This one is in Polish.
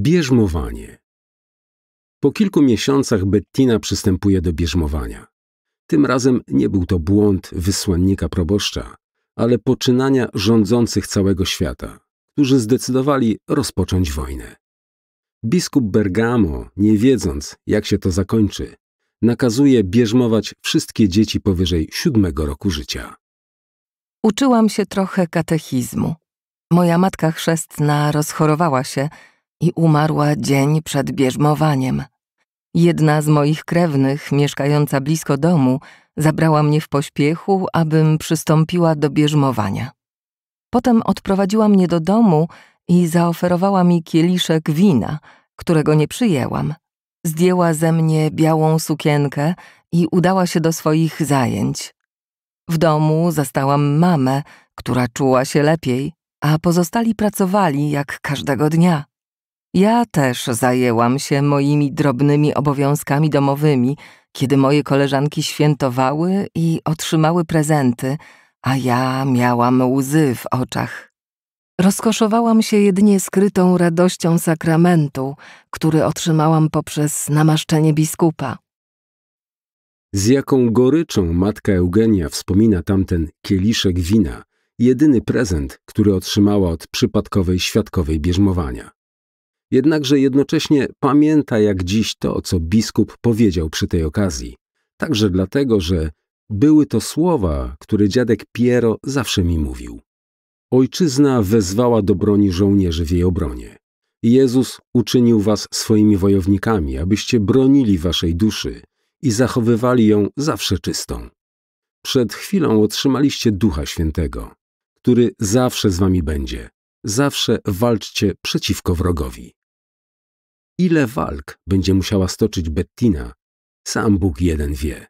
Bierzmowanie. Po kilku miesiącach Bettina przystępuje do bierzmowania. Tym razem nie był to błąd wysłannika proboszcza, ale poczynania rządzących całego świata, którzy zdecydowali rozpocząć wojnę. Biskup Bergamo, nie wiedząc, jak się to zakończy, nakazuje bierzmować wszystkie dzieci powyżej siódmego roku życia. Uczyłam się trochę katechizmu. Moja matka chrzestna rozchorowała się – i umarła dzień przed bierzmowaniem. Jedna z moich krewnych, mieszkająca blisko domu, zabrała mnie w pośpiechu, abym przystąpiła do bierzmowania. Potem odprowadziła mnie do domu i zaoferowała mi kieliszek wina, którego nie przyjęłam. Zdjęła ze mnie białą sukienkę i udała się do swoich zajęć. W domu zastałam mamę, która czuła się lepiej, a pozostali pracowali jak każdego dnia. Ja też zajęłam się moimi drobnymi obowiązkami domowymi, kiedy moje koleżanki świętowały i otrzymały prezenty, a ja miałam łzy w oczach. Rozkoszowałam się jedynie skrytą radością sakramentu, który otrzymałam poprzez namaszczenie biskupa. Z jaką goryczą matka Eugenia wspomina tamten kieliszek wina, jedyny prezent, który otrzymała od przypadkowej świadkowej bierzmowania jednakże jednocześnie pamięta jak dziś to, co biskup powiedział przy tej okazji. Także dlatego, że były to słowa, które dziadek Piero zawsze mi mówił. Ojczyzna wezwała do broni żołnierzy w jej obronie. Jezus uczynił was swoimi wojownikami, abyście bronili waszej duszy i zachowywali ją zawsze czystą. Przed chwilą otrzymaliście Ducha Świętego, który zawsze z wami będzie. Zawsze walczcie przeciwko wrogowi. Ile walk będzie musiała stoczyć Bettina, sam Bóg jeden wie.